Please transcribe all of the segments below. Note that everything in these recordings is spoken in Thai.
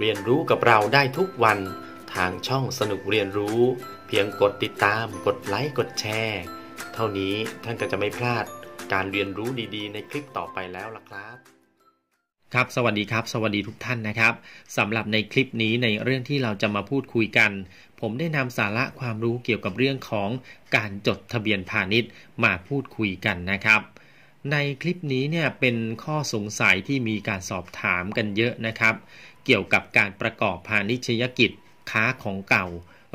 เรียนรู้กับเราได้ทุกวันทางช่องสนุกเรียนรู้ เพียงกดติดตาม กดไลค์ กดแชร์ เท่านี้ท่านก็จะไม่พลาดการเรียนรู้ดีๆในคลิปต่อไปแล้วล่ะครับ ครับสวัสดีครับ สวัสดีทุกท่านนะครับสำหรับในคลิปนี้ในเรื่องที่เราจะมาพูดคุยกัน ผมได้นำสาระความรู้เกี่ยวกับเรื่องของการจดทะเบียนพาณิชย์มาพูดคุยกันนะครับในคลิปนี้เนี่ยเป็นข้อสงสัยที่มีการสอบถามกันเยอะนะครับ เกี่ยวกับการประกอบพาณิชยกิจ ค้าของเก่า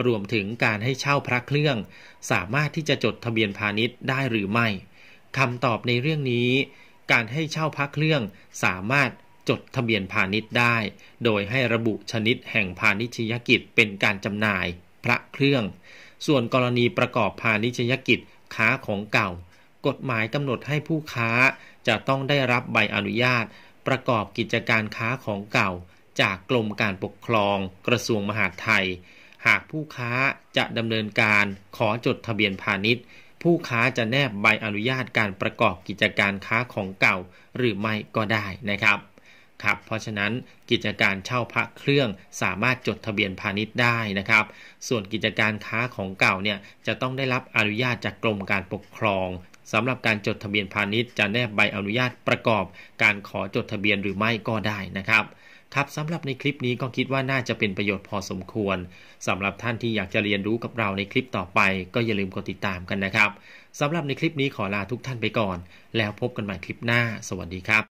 รวมถึงการให้เช่าพระเครื่อง สามารถที่จะจดทะเบียนพาณิชย์ได้หรือไม่คำตอบในเรื่องนี้ การให้เช่าพระเครื่องสามารถจดทะเบียนพาณิชย์ได้ โดยให้ระบุชนิดแห่งพาณิชยกิจเป็นการจำหน่ายพระเครื่อง ส่วนกรณีประกอบพาณิชยกิจค้าของเก่ากฎหมายกำหนดให้ผู้ค้าจะต้องได้รับใบอนุญาต ประกอบกิจการค้าของเก่า จากกรมการปกครอง กระทรวงมหาดไทย หากผู้ค้าจะดำเนินการขอจดทะเบียนพาณิชย์ ผู้ค้าจะแนบใบอนุญาตการประกอบกิจการค้าของเก่าหรือไม่ก็ได้นะครับครับเพราะฉะนั้นกิจการเช่าพระเครื่องสามารถจดทะเบียนพาณิชย์ได้นะครับ ส่วนกิจการค้าของเก่าเนี่ยจะต้องได้รับอนุญาตจากกรมการปกครองสำหรับการจดทะเบียนพาณิชย์จะแนบใบอนุญาตประกอบการขอจดทะเบียนหรือไม่ก็ได้นะครับครับ สำหรับในคลิปนี้ก็คิดว่าน่าจะเป็นประโยชน์พอสมควร สำหรับท่านที่อยากจะเรียนรู้กับเราในคลิปต่อไป ก็อย่าลืมกดติดตามกันนะครับสำหรับในคลิปนี้ขอลาทุกท่านไปก่อน แล้วพบกันใหม่คลิปหน้าสวัสดีครับ